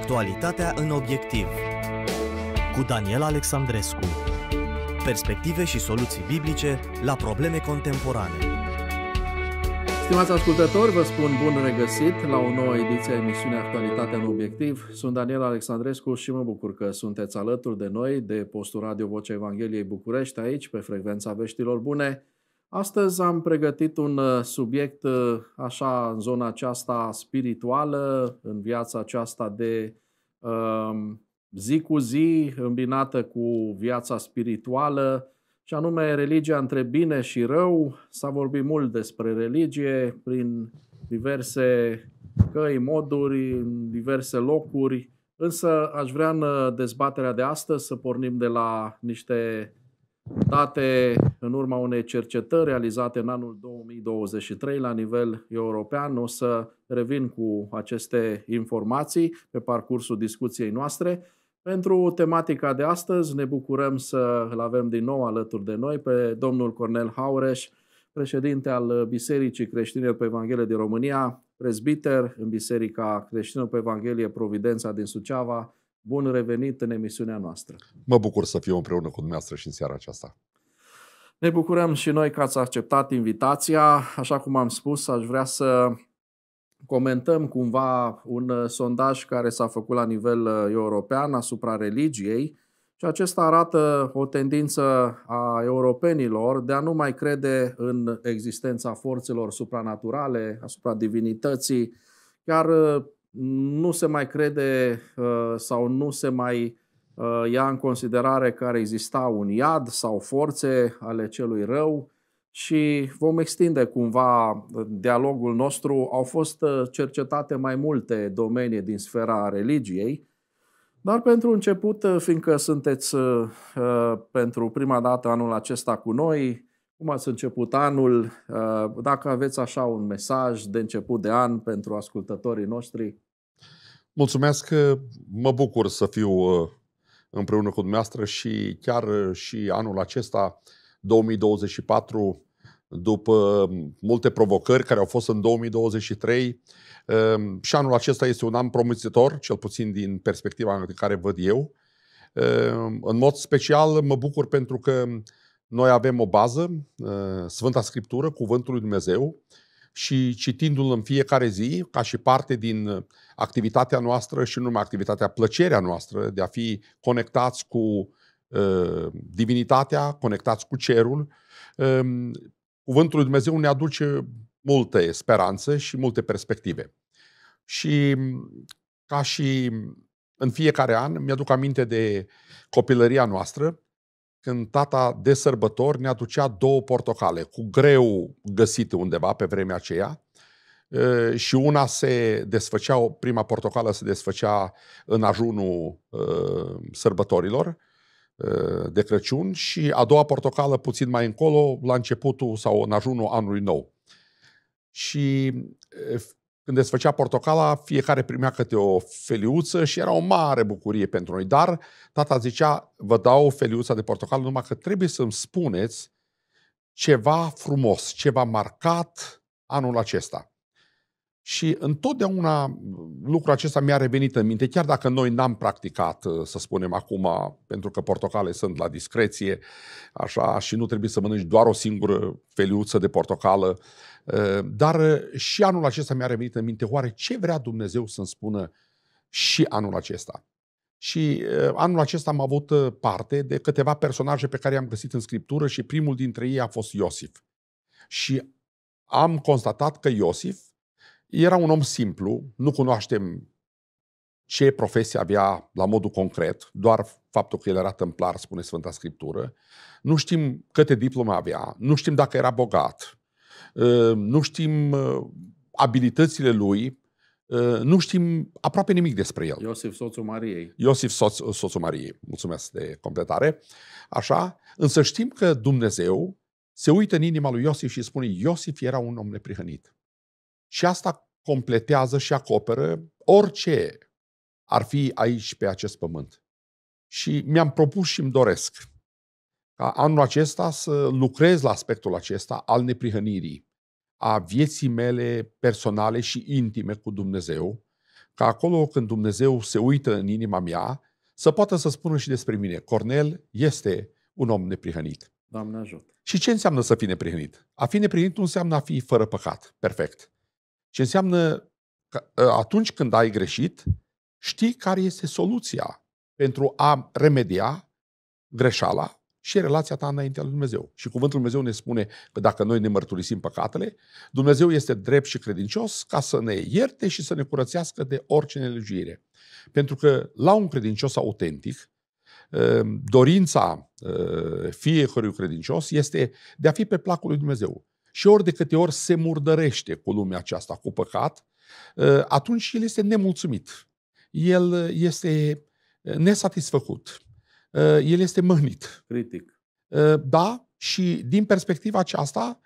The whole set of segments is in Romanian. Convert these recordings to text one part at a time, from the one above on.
Actualitatea în obiectiv cu Daniel Alexandrescu Perspective și soluții biblice la probleme contemporane Stimați ascultători, vă spun bun regăsit la o nouă ediție a emisiunii Actualitatea în obiectiv. Sunt Daniel Alexandrescu și mă bucur că sunteți alături de noi de postul Radio Vocea Evangheliei București aici pe frecvența veștilor bune Astăzi am pregătit un uh, subiect uh, așa în zona aceasta spirituală, în viața aceasta de um, zi cu zi îmbinată cu viața spirituală, și anume religia între bine și rău. S-a vorbit mult despre religie prin diverse căi, moduri, în diverse locuri, însă aș vrea în uh, dezbaterea de astăzi să pornim de la niște date în urma unei cercetări realizate în anul 2023 la nivel european. O să revin cu aceste informații pe parcursul discuției noastre. Pentru tematica de astăzi ne bucurăm să îl avem din nou alături de noi pe domnul Cornel Haureș, președinte al Bisericii Creștine pe Evanghelie din România, prezbiter în Biserica Creștină pe Evanghelie Providența din Suceava, Bun revenit în emisiunea noastră. Mă bucur să fiu împreună cu dumneavoastră și în seara aceasta. Ne bucurăm și noi că ați acceptat invitația. Așa cum am spus, aș vrea să comentăm cumva un uh, sondaj care s-a făcut la nivel uh, european asupra religiei și acesta arată o tendință a europenilor de a nu mai crede în existența forțelor supranaturale, asupra divinității. Chiar uh, nu se mai crede uh, sau nu se mai uh, ia în considerare că exista un iad sau forțe ale celui rău și vom extinde cumva dialogul nostru. Au fost uh, cercetate mai multe domenii din sfera religiei, dar pentru început, fiindcă sunteți pentru prima dată anul acesta cu noi, cum ați început anul, dacă aveți așa un mesaj de început de an pentru ascultătorii noștri, Mulțumesc, uh, mă bucur să fiu uh, împreună cu dumneavoastră și chiar uh, și anul acesta, 2024, după multe provocări care au fost în 2023 și anul acesta este un an promițător, cel puțin din perspectiva în care văd eu. În mod special mă bucur pentru că noi avem o bază, Sfânta Scriptură, Cuvântul lui Dumnezeu, și citindu-l în fiecare zi, ca și parte din uh, activitatea noastră și numai activitatea, plăcerea noastră de a fi conectați cu uh, divinitatea, conectați cu cerul, uh, Cuvântul lui Dumnezeu ne aduce multe speranțe și multe perspective. Și um, ca și în fiecare an, mi-aduc aminte de copilăria noastră când tata de sărbători ne aducea două portocale, cu greu găsite undeva pe vremea aceea, și una se desfăcea, prima portocală se desfăcea în ajunul sărbătorilor de Crăciun și a doua portocală puțin mai încolo, la începutul sau în ajunul anului nou. Și când desfăcea portocala, fiecare primea câte o feliuță și era o mare bucurie pentru noi. Dar tata zicea, vă dau feliuța de portocală, numai că trebuie să-mi spuneți ceva frumos, ceva marcat anul acesta. Și întotdeauna lucrul acesta mi-a revenit în minte, chiar dacă noi n-am practicat, uh, să spunem acum, pentru că portocale sunt la discreție, așa, și nu trebuie să mănânci doar o singură feliuță de portocală, uh, dar uh, și anul acesta mi-a revenit în minte, oare ce vrea Dumnezeu să-mi spună și anul acesta? Și anul acesta am avut parte de câteva personaje pe care i-am găsit în scriptură și primul dintre ei a fost Iosif. Și am constatat că Iosif era un om simplu, nu cunoaștem ce profesie avea la modul concret, doar faptul că el era templar, spune Sfânta Scriptură. Nu știm câte diplome avea, nu știm dacă era bogat, uh, nu știm uh, abilitățile lui, uh, nu știm aproape nimic despre el. Iosif, soțul Mariei. Iosif, soț, soțul Mariei. Mulțumesc de completare. Așa, însă știm că Dumnezeu se uită în inima lui Iosif și spune Iosif era un om neprihănit. Și asta completează și acoperă orice ar fi aici pe acest pământ. Și mi-am propus și îmi doresc ca anul acesta să lucrez la aspectul acesta al neprihănirii, a vieții mele personale și intime cu Dumnezeu, ca acolo când Dumnezeu se uită în inima mea, să poată să spună și despre mine, Cornel este un om neprihănit. Doamne ajută! Și ce înseamnă să fii neprihănit? A fi neprihănit nu înseamnă a fi fără păcat, perfect. Ce înseamnă că ă, atunci când ai greșit, știi care este soluția pentru a remedia greșeala și relația ta înaintea lui Dumnezeu. Și cuvântul Dumnezeu ne spune că dacă noi ne mărturisim păcatele, Dumnezeu este drept și credincios ca să ne ierte și să ne curățească de orice nelegiuire. Pentru că la un credincios autentic, ă, dorința ă, fiecărui credincios este de a fi pe placul lui Dumnezeu și ori de câte ori se murdărește cu lumea aceasta, cu păcat, ă, atunci el este nemulțumit. El este ă, nesatisfăcut. Ă, el este mânit. Critic. Da, și din perspectiva aceasta,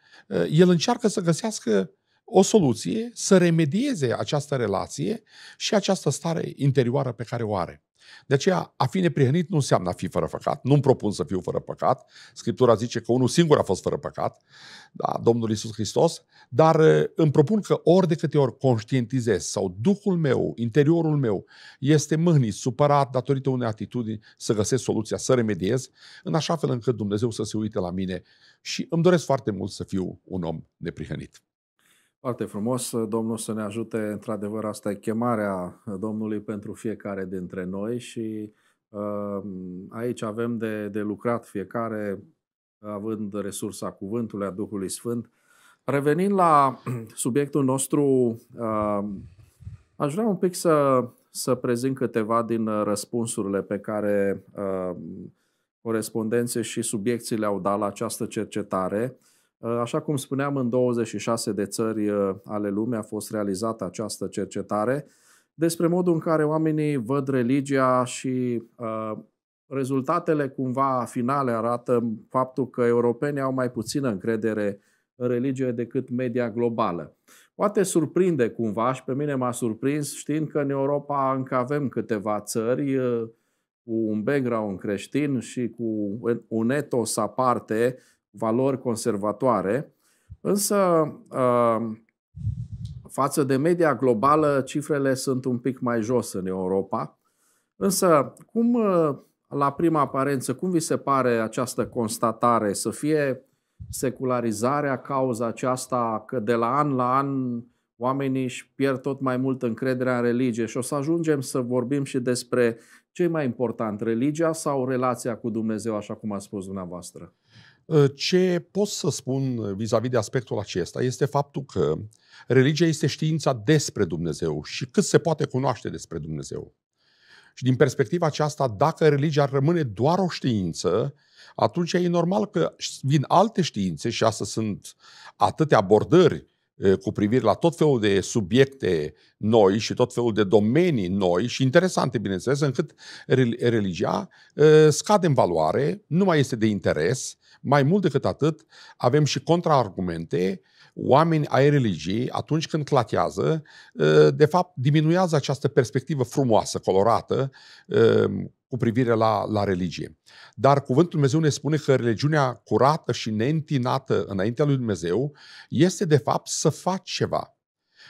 el încearcă să găsească o soluție, să remedieze această relație și această stare interioară pe care o are. De aceea, a fi neprihănit nu înseamnă a fi fără păcat. Nu-mi propun să fiu fără păcat. Scriptura zice că unul singur a fost fără păcat, da, Domnul Isus Hristos, dar uh, îmi propun că ori de câte ori conștientizez sau Duhul meu, interiorul meu, este mâhnit, supărat, datorită unei atitudini, să găsesc soluția, să remediez, în așa fel încât Dumnezeu să se uite la mine și îmi doresc foarte mult să fiu un om neprihănit. Foarte frumos, Domnul să ne ajute, într-adevăr, asta e chemarea Domnului pentru fiecare dintre noi și um, aici avem de, de lucrat fiecare, având resursa cuvântului a Duhului Sfânt. Revenind la subiectul nostru, um, aș vrea un pic să, să prezint câteva din răspunsurile pe care um, corespondențe și subiecții le-au dat la această cercetare. Uh, așa cum spuneam, în 26 de țări uh, ale lumii a fost realizată această cercetare despre modul în care oamenii văd religia și uh, rezultatele cumva finale arată faptul că europenii au mai puțină încredere în religie decât media globală. Poate surprinde cumva și pe mine m-a surprins știind că în Europa încă avem câteva țări uh, cu un background creștin și cu un etos aparte valori conservatoare, însă uh, față de media globală cifrele sunt un pic mai jos în Europa. Însă, cum uh, la prima aparență, cum vi se pare această constatare să fie secularizarea cauza aceasta că de la an la an oamenii își pierd tot mai mult încrederea în religie și o să ajungem să vorbim și despre ce e mai important, religia sau relația cu Dumnezeu, așa cum a spus dumneavoastră? Ă, ce pot să spun vis-a-vis de aspectul acesta este faptul că religia este știința despre Dumnezeu și cât se poate cunoaște despre Dumnezeu. Și din perspectiva aceasta, dacă religia rămâne doar o știință, atunci e normal că vin alte științe și asta sunt atâtea abordări cu privire la tot felul de subiecte noi și tot felul de domenii noi și interesante, bineînțeles, încât religia scade în valoare, nu mai este de interes mai mult decât atât, avem și contraargumente oameni ai religiei, atunci când clatează, ă, de fapt diminuează această perspectivă frumoasă, colorată, ă, cu privire la, la religie. Dar Cuvântul Dumnezeu ne spune că religiunea curată și neîntinată înaintea lui Dumnezeu este, de fapt, să faci ceva.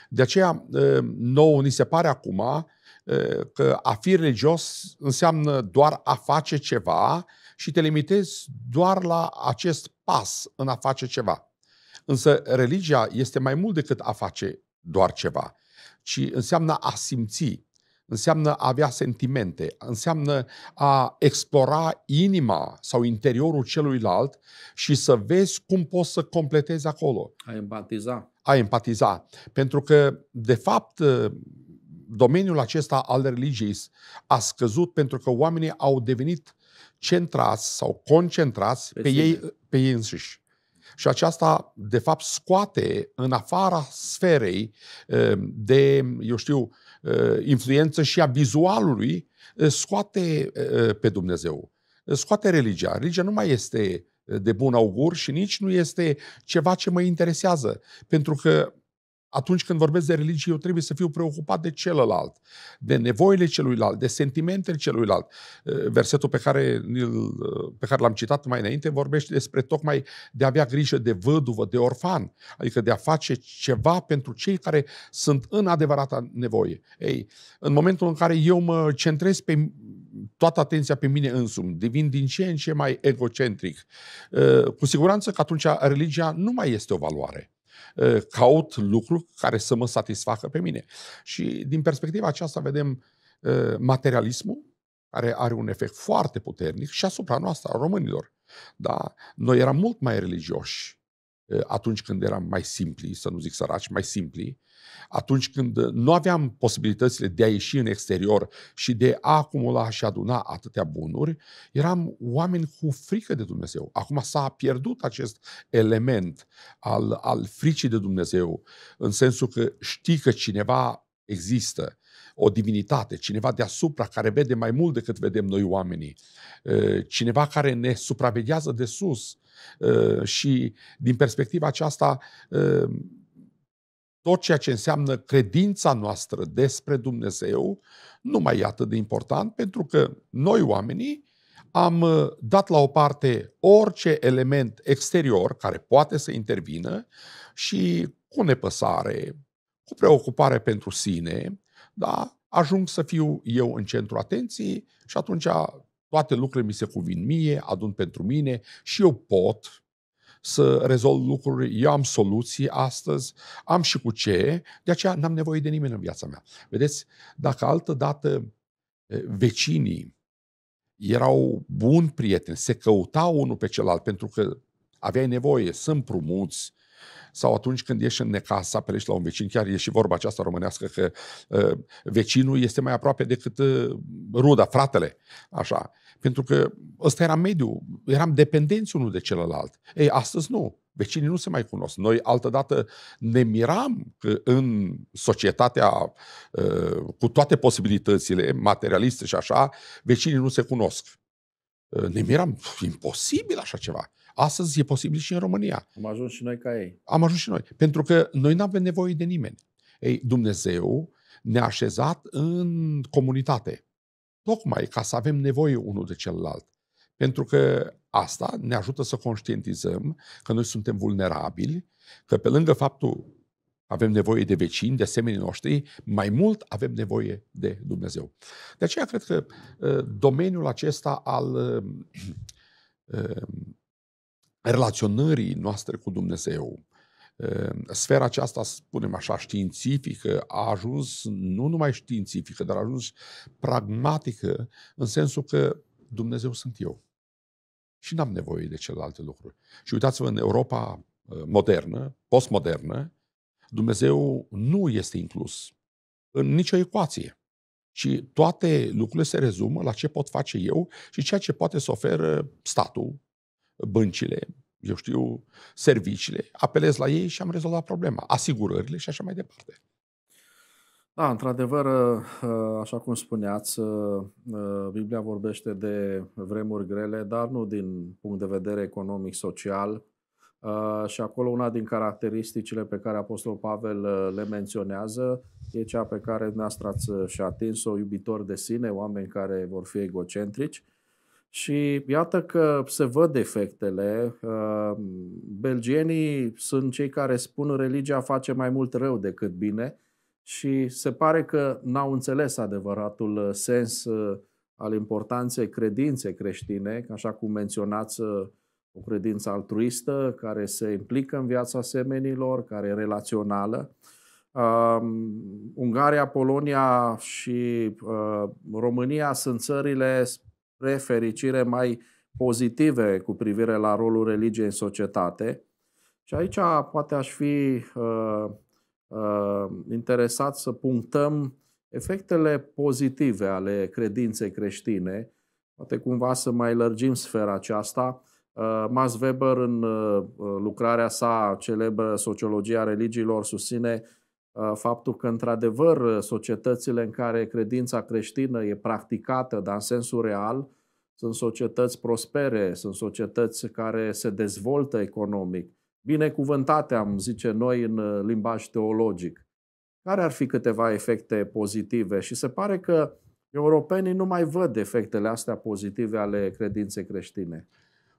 De aceea, ă, nouă ni se pare acum Ă, că a fi religios înseamnă doar a face ceva și te limitezi doar la acest pas în a face ceva. Însă religia este mai mult decât a face doar ceva, ci înseamnă a simți, înseamnă a avea sentimente, înseamnă a explora inima sau interiorul celuilalt și să vezi cum poți să completezi acolo. A empatiza. A empatiza. Pentru că, de fapt, domeniul acesta al religiei a scăzut pentru că oamenii au devenit centrați sau concentrați pe, pe, ei, pe ei înșiși. Și aceasta, de fapt, scoate în afara sferei eh, de, eu știu, eh, influență și a vizualului, eh, scoate pe Dumnezeu, scoate religia. Religia nu mai este de bun augur și nici nu este ceva ce mă interesează. Pentru că atunci când vorbesc de religie, eu trebuie să fiu preocupat de celălalt, de nevoile celuilalt, de sentimentele celuilalt. Eh, versetul pe care, eh, pe care l-am citat mai înainte vorbește despre tocmai de a avea grijă de văduvă, de orfan, adică de a face ceva pentru cei care sunt în adevărata nevoie. Ei, în momentul în care eu mă centrez pe toată atenția pe mine însumi, devin din ce în ce mai egocentric, eh, cu siguranță că atunci religia nu mai este o valoare. Uh, caut lucruri care să mă satisfacă pe mine. Și din perspectiva aceasta vedem uh, materialismul, care are un efect foarte puternic și asupra noastră, a românilor. Da? Noi eram mult mai religioși Eh, atunci când eram mai simpli, să nu zic săraci, mai simpli, atunci când eh, nu aveam posibilitățile de a ieși în exterior și de a acumula și aduna atâtea bunuri, eram oameni cu frică de Dumnezeu. Acum s-a pierdut acest element al, al fricii de Dumnezeu, în sensul că știi că cineva există, o divinitate, cineva deasupra care vede mai mult decât vedem noi oamenii, ă, cineva care ne supraveghează de sus ă, și din perspectiva aceasta ă, tot ceea ce înseamnă credința noastră despre Dumnezeu nu mai e atât de important pentru că noi oamenii am dat la o parte orice element exterior care poate să intervină și cu nepăsare, cu preocupare pentru sine, dar ajung să fiu eu în centru atenției și atunci toate lucrurile mi se cuvin mie, adun pentru mine și eu pot să rezolv lucruri, eu am soluții astăzi, am și cu ce, de aceea n-am nevoie de nimeni în viața mea. Vedeți, dacă altă dată vecinii erau buni prieteni, se căutau unul pe celălalt pentru că aveai nevoie să împrumuți, sau atunci când ești în necas să apelești la un vecin, chiar e și vorba aceasta românească că uh, vecinul este mai aproape decât uh, ruda, fratele, așa. Pentru că ăsta era mediu, eram dependenți unul de celălalt. Ei, astăzi nu. Vecinii nu se mai cunosc. Noi altădată ne miram că în societatea ă, cu toate posibilitățile materialiste și așa, vecinii nu se cunosc. Ne miram, imposibil așa ceva. Astăzi e posibil și în România. Am ajuns și noi ca ei. Am ajuns și noi. Pentru că noi nu avem nevoie de nimeni. Ei, Dumnezeu ne-a așezat în comunitate. Tocmai ca să avem nevoie unul de celălalt. Pentru că asta ne ajută să conștientizăm că noi suntem vulnerabili, că pe lângă faptul avem nevoie de vecini, de semenii noștri, mai mult avem nevoie de Dumnezeu. De aceea cred că uh, domeniul acesta al uh, uh, relaționării noastre cu Dumnezeu. Sfera aceasta, spunem așa, științifică, a ajuns nu numai științifică, dar a ajuns pragmatică, în sensul că Dumnezeu sunt eu. Și n-am nevoie de celelalte lucruri. Și uitați-vă, în Europa modernă, postmodernă, Dumnezeu nu este inclus în nicio ecuație. Și toate lucrurile se rezumă la ce pot face eu și ceea ce poate să oferă statul, băncile, eu știu, serviciile. Apelez la ei și am rezolvat problema. Asigurările și așa mai departe. Da, într-adevăr, ă, așa cum spuneați, ă, ă, Biblia vorbește de vremuri grele, dar nu din punct de vedere economic-social. Și acolo una din caracteristicile pe care Apostol Pavel le menționează e cea pe care dumneavoastră ați și atins-o, iubitor de sine, oameni care vor fi egocentrici. Și iată că se văd efectele. Uh, belgienii sunt cei care spun religia face mai mult rău decât bine și se pare că n-au înțeles adevăratul uh, sens uh, al importanței credinței creștine, așa cum menționați o credință altruistă, care se implică în viața semenilor, care e relațională. Uh, Ungaria, Polonia și uh, România sunt țările refericire mai pozitive cu privire la rolul religiei în societate. Și aici poate aș fi uh, uh, interesat să punctăm efectele pozitive ale credinței creștine, poate cumva să mai lărgim sfera aceasta. Uh, Max Weber, în uh, lucrarea sa celebră Sociologia religiilor, susține Uh, faptul că, într-adevăr, uh, societățile în care credința creștină e practicată, dar în sensul real, sunt societăți prospere, sunt societăți care se dezvoltă economic, binecuvântate, am zice noi în uh, limbaj teologic. Care ar fi câteva efecte pozitive? Și se pare că europenii nu mai văd efectele astea pozitive ale credinței creștine.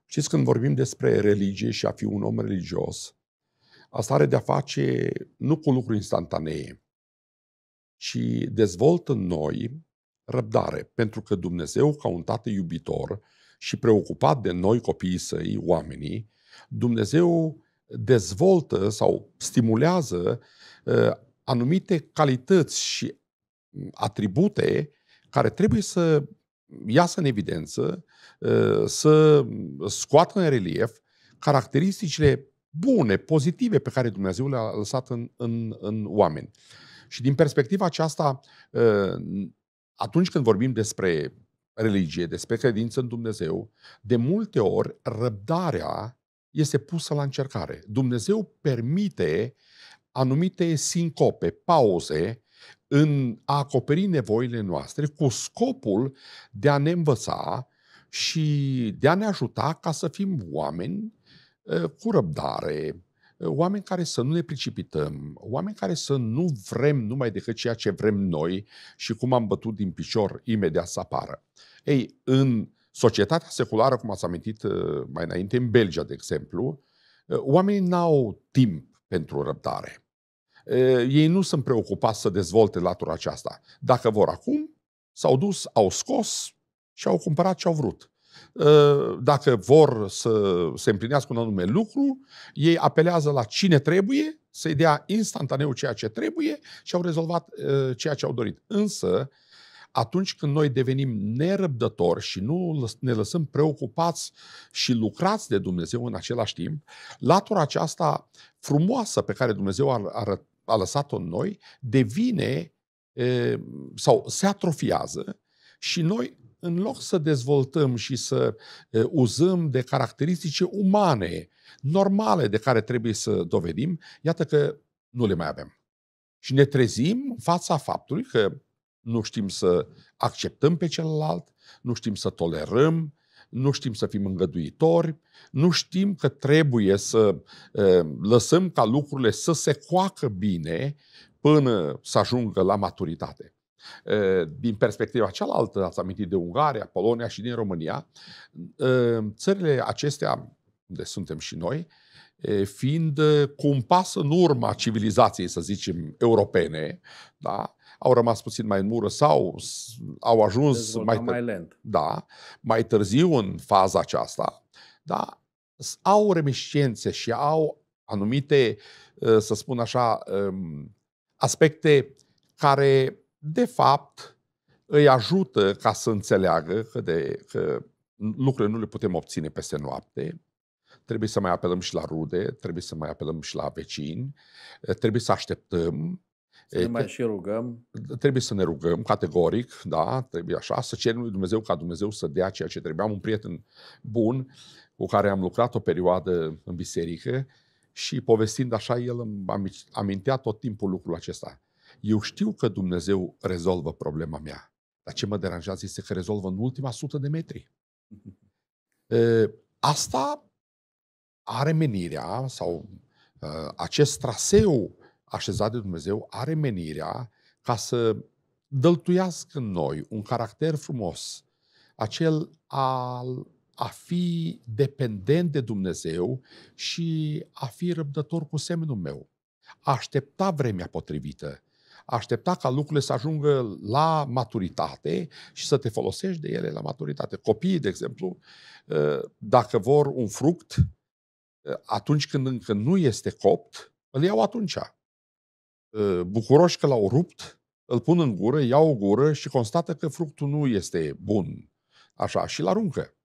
Știți, când vorbim despre religie și a fi un om religios, Asta are de-a face nu cu lucruri instantanee, ci dezvoltă în noi răbdare, pentru că Dumnezeu, ca un tată iubitor și preocupat de noi, copiii săi, oamenii, Dumnezeu dezvoltă sau stimulează uh, anumite calități și atribute care trebuie să iasă în evidență, uh, să scoată în relief caracteristicile bune, pozitive pe care Dumnezeu le-a lăsat în, în, în oameni. Și din perspectiva aceasta, ă, atunci când vorbim despre religie, despre credință în Dumnezeu, de multe ori răbdarea este pusă la încercare. Dumnezeu permite anumite sincope, pauze în a acoperi nevoile noastre cu scopul de a ne învăța și de a ne ajuta ca să fim oameni Ă, cu răbdare, ă, oameni care să nu ne precipităm, oameni care să nu vrem numai decât ceea ce vrem noi și cum am bătut din picior imediat să apară. Ei, în societatea seculară, cum ați amintit ă, mai înainte, în Belgia, de exemplu, oamenii n-au timp pentru răbdare. Ei nu sunt preocupați să dezvolte latura aceasta. Dacă vor acum, s-au dus, au scos și au cumpărat ce au vrut. Ă, dacă vor să se împlinească un anume lucru, ei apelează la cine trebuie, să-i dea instantaneu ceea ce trebuie și au rezolvat ă, ceea ce au dorit. Însă, atunci când noi devenim nerăbdători și nu ne lăsăm preocupați și lucrați de Dumnezeu în același timp, latura aceasta frumoasă pe care Dumnezeu a, a, a lăsat-o în noi devine e, ă, sau se atrofiază și noi în loc să dezvoltăm și să uzăm de caracteristici umane, normale, de care trebuie să dovedim, iată că nu le mai avem. Și ne trezim fața faptului că nu știm să acceptăm pe celălalt, nu știm să tolerăm, nu știm să fim îngăduitori, nu știm că trebuie să lăsăm ca lucrurile să se coacă bine până să ajungă la maturitate. Ă, din perspectiva cealaltă, ați amintit de Ungaria, Polonia și din România, ă, țările acestea, unde suntem și noi, fiind ă, cu un pas în urma civilizației, să zicem, europene, da? au rămas puțin mai în mură sau au ajuns mai, târ- mai lent. Da, mai târziu în faza aceasta, da? au remiscențe și au anumite, să spun așa, aspecte care de fapt, îi ajută ca să înțeleagă că, de, că lucrurile nu le putem obține peste noapte, trebuie să mai apelăm și la rude, trebuie să mai apelăm și la vecini, trebuie să așteptăm. Să ne mai și rugăm. Trebuie să ne rugăm, categoric, da, trebuie așa, să cerem lui Dumnezeu ca Dumnezeu să dea ceea ce trebuie. Am un prieten bun cu care am lucrat o perioadă în biserică și povestind așa, el îmi amintea tot timpul lucrul acesta. Eu știu că Dumnezeu rezolvă problema mea, dar ce mă deranjează este că rezolvă în ultima sută de metri. E, asta are menirea sau acest traseu așezat de Dumnezeu are menirea ca să dăltuiască în noi un caracter frumos, acel al a fi dependent de Dumnezeu și a fi răbdător cu semnul meu. A aștepta vremea potrivită, aștepta ca lucrurile să ajungă la maturitate și să te folosești de ele la maturitate. Copiii, de exemplu, ă, dacă vor un fruct, ă, atunci când încă nu este copt, îl iau atunci. Ă, bucuroși că l-au rupt, îl pun în gură, iau o gură și constată că fructul nu este bun. Așa, și-l aruncă.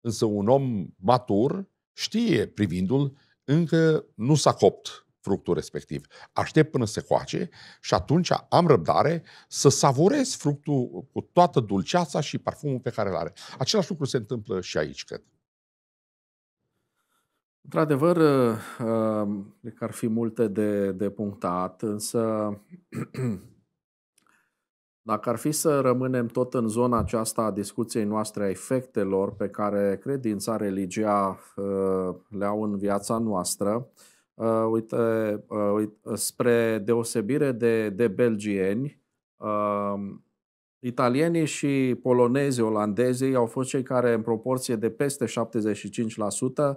Însă un om matur știe privindul încă nu s-a copt fructul respectiv. Aștept până se coace și atunci am răbdare să savorez fructul cu toată dulceața și parfumul pe care îl are. Același lucru se întâmplă și aici, cred. Într-adevăr, uh, uh, cred că ar fi multe de, de punctat, însă dacă ar fi să rămânem tot în zona aceasta a discuției noastre a efectelor pe care credința, religia uh, le au în viața noastră, uh, Uh, uite, uh, uite, uh, spre deosebire de, de belgieni, uh, italienii și polonezii, olandezii au fost cei care, în proporție de peste 75%, uh,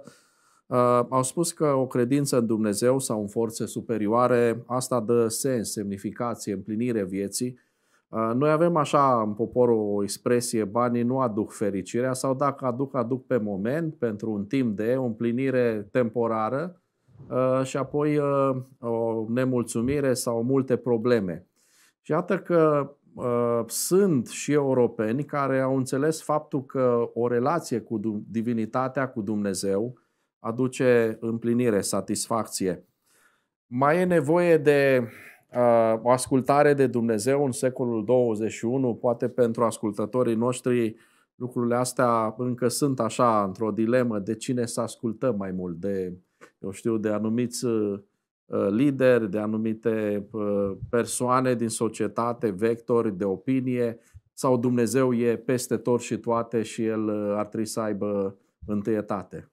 au spus că o credință în Dumnezeu sau în forțe superioare, asta dă sens, semnificație, împlinire vieții. Uh, noi avem așa în popor o expresie, banii nu aduc fericirea sau dacă aduc, aduc pe moment, pentru un timp de o împlinire temporară, Uh, și apoi uh, o nemulțumire sau multe probleme. Și iată că uh, sunt și europeni care au înțeles faptul că o relație cu divinitatea, cu Dumnezeu, aduce împlinire, satisfacție. Mai e nevoie de uh, o ascultare de Dumnezeu în secolul 21, poate pentru ascultătorii noștri lucrurile astea încă sunt așa într-o dilemă de cine să ascultăm mai mult, de eu știu, de anumiți uh, uh, lideri, de anumite uh, persoane din societate, vectori de opinie, sau Dumnezeu e peste tot și toate și El ar trebui să aibă întâietate?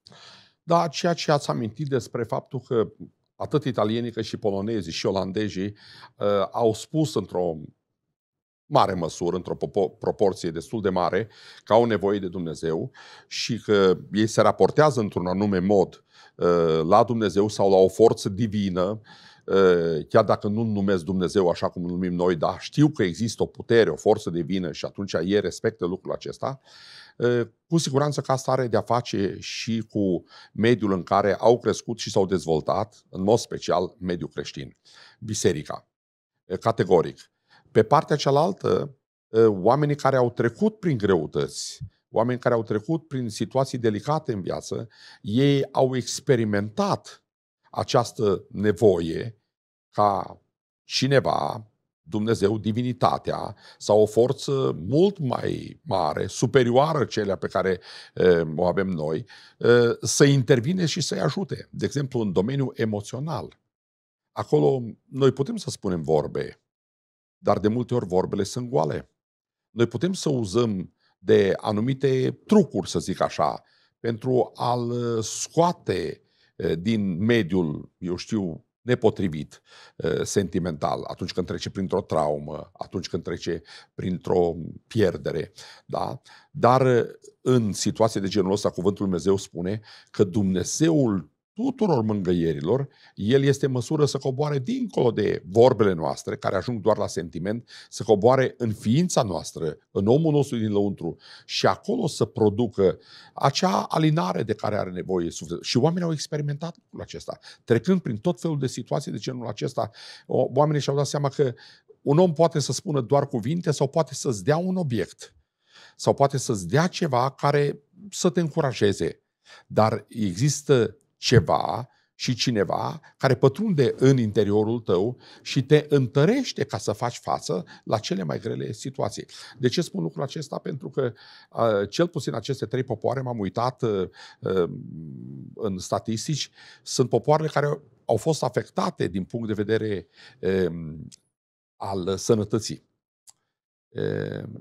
Da, ceea ce ați amintit despre faptul că atât italienii cât și polonezii și olandezii uh, au spus într-o mare măsură, într-o proporție destul de mare, că au nevoie de Dumnezeu și că ei se raportează într-un anume mod Eh, la Dumnezeu sau la o forță divină, eh, chiar dacă nu numesc Dumnezeu așa cum îl numim noi, dar știu că există o putere, o forță divină și atunci ei respectă lucrul acesta, eh, cu siguranță că asta are de-a face și cu mediul în care au crescut și s-au dezvoltat, în mod special mediul creștin, biserica, categoric. Pe partea cealaltă, oamenii care au trecut prin greutăți, oameni care au trecut prin situații delicate în viață, ei au experimentat această nevoie ca cineva, Dumnezeu, divinitatea sau o forță mult mai mare, superioară celea pe care uh, o avem noi, uh, să intervine și să-i ajute. De exemplu, în domeniul emoțional. Acolo noi putem să spunem vorbe, dar de multe ori vorbele sunt goale. Noi putem să uzăm de anumite trucuri, să zic așa, pentru a-l uh, scoate uh, din mediul, eu știu, nepotrivit, uh, sentimental, atunci când trece printr-o traumă, atunci când trece printr-o pierdere. Da? Dar în situație de genul ăsta, Cuvântul Dumnezeu spune că Dumnezeul tuturor mângăierilor, el este măsură să coboare dincolo de vorbele noastre, care ajung doar la sentiment, să coboare în ființa noastră, în omul nostru din lăuntru și acolo să producă acea alinare de care are nevoie sufletul. Și oamenii au experimentat lucrul acesta, trecând prin tot felul de situații de genul acesta. Oamenii și-au dat seama că un om poate să spună doar cuvinte sau poate să-ți dea un obiect sau poate să-ți dea ceva care să te încurajeze. Dar există ceva și cineva care pătrunde în interiorul tău și te întărește ca să faci față la cele mai grele situații. De ce spun lucrul acesta? Pentru că cel puțin aceste trei popoare, m-am uitat în statistici, sunt popoarele care au fost afectate din punct de vedere al sănătății.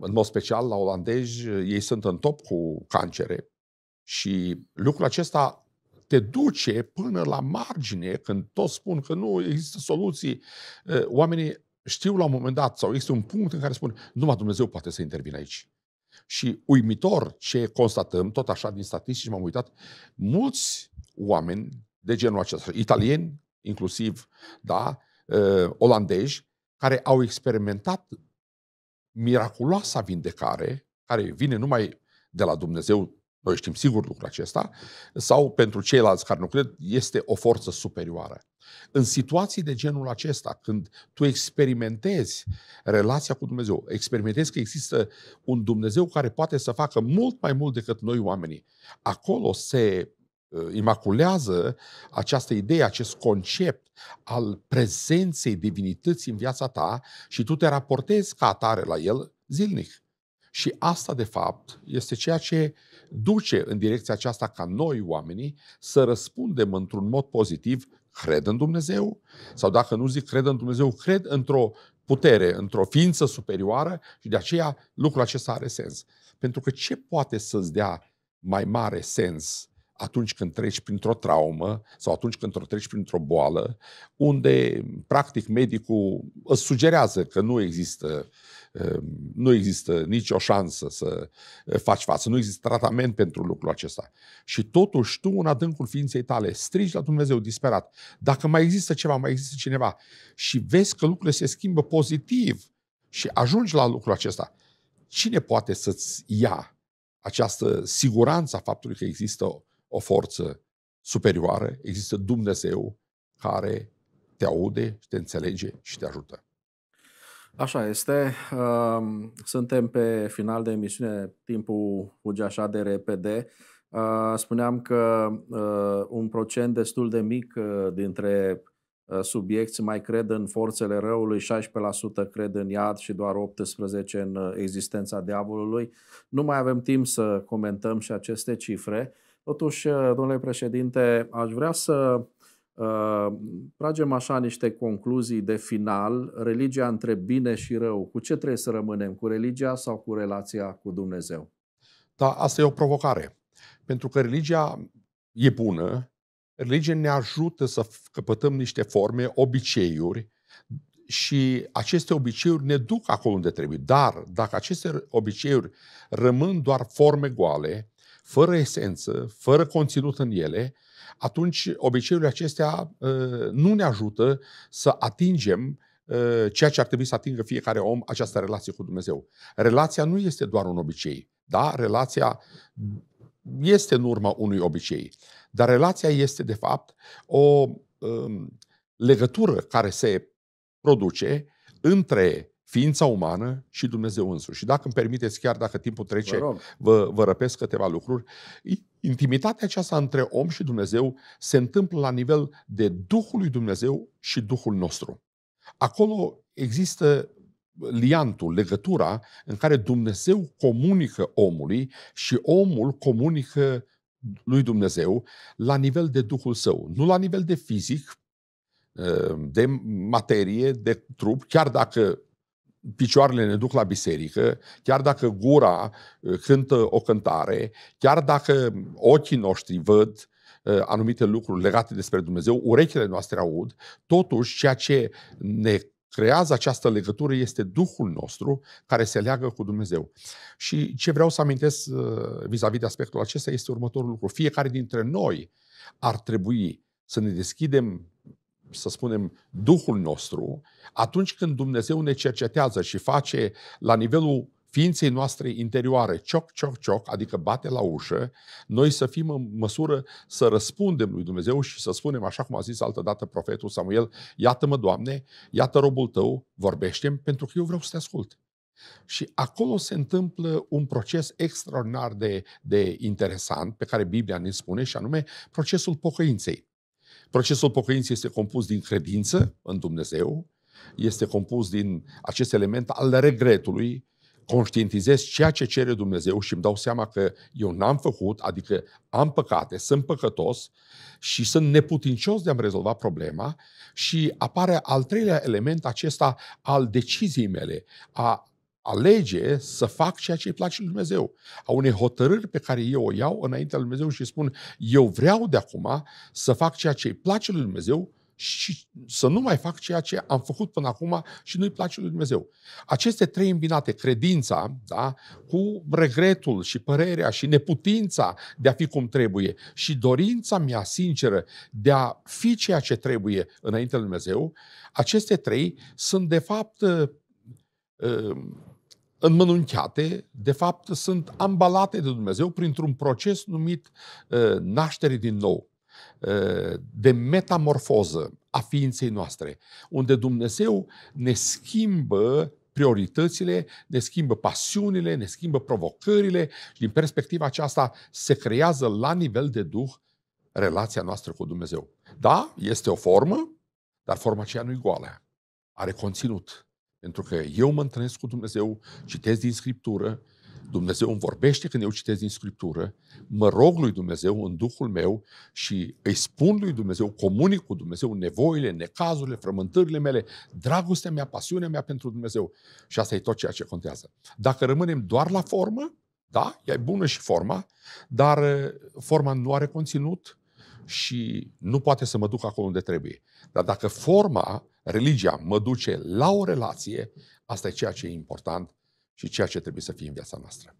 În mod special, la olandezi, ei sunt în top cu cancere și lucrul acesta te duce până la margine, când toți spun că nu există soluții, eh, oamenii știu la un moment dat sau există un punct în care spun numai Dumnezeu poate să intervină aici. Și uimitor ce constatăm, tot așa din statistici m-am uitat, mulți oameni de genul acesta, italieni inclusiv, da, eh, olandezi, care au experimentat miraculoasa vindecare, care vine numai de la Dumnezeu noi știm sigur lucrul acesta, sau pentru ceilalți care nu cred, este o forță superioară. În situații de genul acesta, când tu experimentezi relația cu Dumnezeu, experimentezi că există un Dumnezeu care poate să facă mult mai mult decât noi oamenii, acolo se ă, imaculează această idee, acest concept al prezenței divinității în viața ta și tu te raportezi ca atare la el zilnic. Și asta, de fapt, este ceea ce uh, duce în direcția aceasta ca noi oamenii să răspundem într-un mod pozitiv, cred în Dumnezeu, sau dacă nu zic cred în Dumnezeu, cred într-o putere, într-o ființă superioară și de aceea lucrul acesta are sens. Pentru că ce poate să-ți dea mai mare sens atunci când treci printr-o traumă sau atunci când treci printr-o boală, unde practic medicul îți sugerează că nu există Ehm, nu există nicio șansă să eh, faci față, nu există tratament pentru lucrul acesta. Și totuși tu, în adâncul ființei tale, strigi la Dumnezeu disperat, dacă mai există ceva, mai există cineva și vezi că lucrurile se schimbă pozitiv și ajungi la lucrul acesta, cine poate să-ți ia această siguranță a faptului că există o, o forță superioară, există Dumnezeu care te aude, te înțelege și te ajută. Așa este. Suntem pe final de emisiune. Timpul fuge așa de repede. Spuneam că un procent destul de mic dintre subiecti mai cred în forțele răului, 16% cred în iad și doar 18% în existența diavolului. Nu mai avem timp să comentăm și aceste cifre. Totuși, domnule președinte, aș vrea să Ehm, tragem așa niște concluzii de final, religia între bine și rău, cu ce trebuie să rămânem, cu religia sau cu relația cu Dumnezeu? Da, asta e o provocare. Pentru că religia e bună, religia ne ajută să căpătăm niște forme, obiceiuri și aceste obiceiuri ne duc acolo unde trebuie. Dar dacă aceste obiceiuri rămân doar forme goale, fără esență, fără conținut în ele, atunci obiceiurile acestea ă, nu ne ajută să atingem ă, ceea ce ar trebui să atingă fiecare om, această relație cu Dumnezeu. Relația nu este doar un obicei, da? Relația este în urma unui obicei, dar relația este, de fapt, o ă, legătură care se produce între ființa umană și Dumnezeu însuși. Și dacă îmi permiteți, chiar dacă timpul trece, vă, vă, vă răpesc câteva lucruri. Intimitatea aceasta între om și Dumnezeu se întâmplă la nivel de Duhul lui Dumnezeu și Duhul nostru. Acolo există liantul, legătura în care Dumnezeu comunică omului și omul comunică lui Dumnezeu la nivel de Duhul Său, nu la nivel de fizic, ă, de materie, de trup, chiar dacă picioarele ne duc la biserică, chiar dacă gura uh, cântă o cântare, chiar dacă ochii noștri văd uh, anumite lucruri legate despre Dumnezeu, urechile noastre aud, totuși ceea ce ne creează această legătură este Duhul nostru care se leagă cu Dumnezeu. Și ce vreau să amintesc uh, vis-a-vis de aspectul acesta este următorul lucru. Fiecare dintre noi ar trebui să ne deschidem să spunem, Duhul nostru, atunci când Dumnezeu ne cercetează și face la nivelul ființei noastre interioare, cioc, cioc, cioc, adică bate la ușă, noi să fim în măsură să răspundem lui Dumnezeu și să spunem, așa cum a zis altă dată profetul Samuel, iată-mă, Doamne, iată robul tău, vorbește pentru că eu vreau să te ascult. Și acolo se întâmplă un proces extraordinar de, de interesant pe care Biblia ne spune și anume procesul pocăinței. Procesul pocăinței este compus din credință în Dumnezeu, este compus din acest element al regretului, conștientizez ceea ce cere Dumnezeu și îmi dau seama că eu n-am făcut, adică am păcate, sunt păcătos și sunt neputincios de a-mi rezolva problema și apare al treilea element acesta al deciziei mele, a alege să fac ceea ce îi place lui Dumnezeu. A unei hotărâri pe care eu o iau înaintea lui Dumnezeu și spun eu vreau de acum să fac ceea ce îi place lui Dumnezeu și să nu mai fac ceea ce am făcut până acum și nu-i place lui Dumnezeu. Aceste trei îmbinate, credința, da, cu regretul și părerea și neputința de a fi cum trebuie și dorința mea sinceră de a fi ceea ce trebuie înaintea lui Dumnezeu, aceste trei sunt de fapt ă, ă, înmănunchiate, de fapt, sunt ambalate de Dumnezeu printr-un proces numit uh, naștere din nou, uh, de metamorfoză a ființei noastre, unde Dumnezeu ne schimbă prioritățile, ne schimbă pasiunile, ne schimbă provocările și din perspectiva aceasta se creează la nivel de Duh relația noastră cu Dumnezeu. Da, este o formă, dar forma aceea nu e goală. Are conținut. Pentru că eu mă întâlnesc cu Dumnezeu, citesc din Scriptură, Dumnezeu îmi vorbește când eu citesc din Scriptură, mă rog lui Dumnezeu în Duhul meu și îi spun lui Dumnezeu, comunic cu Dumnezeu nevoile, necazurile, frământările mele, dragostea mea, pasiunea mea pentru Dumnezeu. Și asta e tot ceea ce contează. Dacă rămânem doar la formă, da, e bună și forma, dar uh, forma nu are conținut și nu poate să mă duc acolo unde trebuie. Dar dacă forma, religia, mă duce la o relație, asta e ceea ce e important și ceea ce trebuie să fie în viața noastră.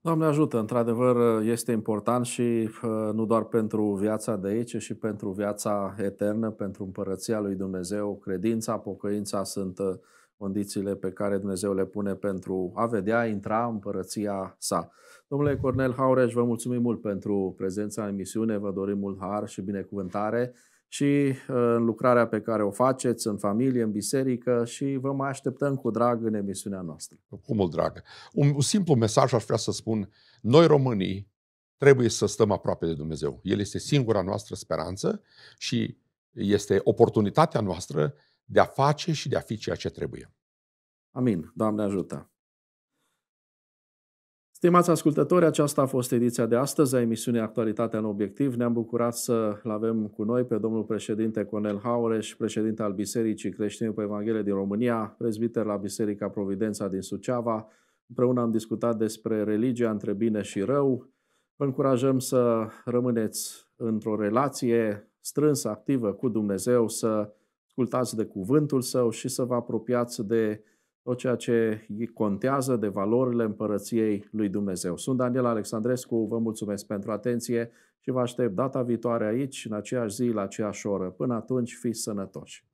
Doamne ajută, într-adevăr este important și uh, nu doar pentru viața de aici, ci și pentru viața eternă, pentru împărăția lui Dumnezeu. Credința, pocăința sunt uh, condițiile pe care Dumnezeu le pune pentru a vedea, intra împărăția sa. Domnule Cornel Haureș, vă mulțumim mult pentru prezența în emisiune, vă dorim mult har și binecuvântare și uh, în lucrarea pe care o faceți în familie, în biserică și vă mai așteptăm cu drag în emisiunea noastră. Cu mult drag. Un, simplu mesaj aș vrea să spun. Noi românii trebuie să stăm aproape de Dumnezeu. El este singura noastră speranță și este oportunitatea noastră de a face și de a fi ceea ce trebuie. Amin. Doamne ajută! Stimați ascultători, aceasta a fost ediția de astăzi a emisiunii Actualitatea în Obiectiv. Ne-am bucurat să-l avem cu noi pe domnul președinte Conel Haureș, președinte al Bisericii Creștine pe Evanghelie din România, prezbiter la Biserica Providența din Suceava. Împreună am discutat despre religia între bine și rău. Vă încurajăm să rămâneți într-o relație strânsă, activă cu Dumnezeu, să ascultați de cuvântul său și să vă apropiați de tot ceea ce contează de valorile împărăției lui Dumnezeu. Sunt Daniel Alexandrescu, vă mulțumesc pentru atenție și vă aștept data viitoare aici, în aceeași zi, la aceeași oră. Până atunci, fiți sănătoși!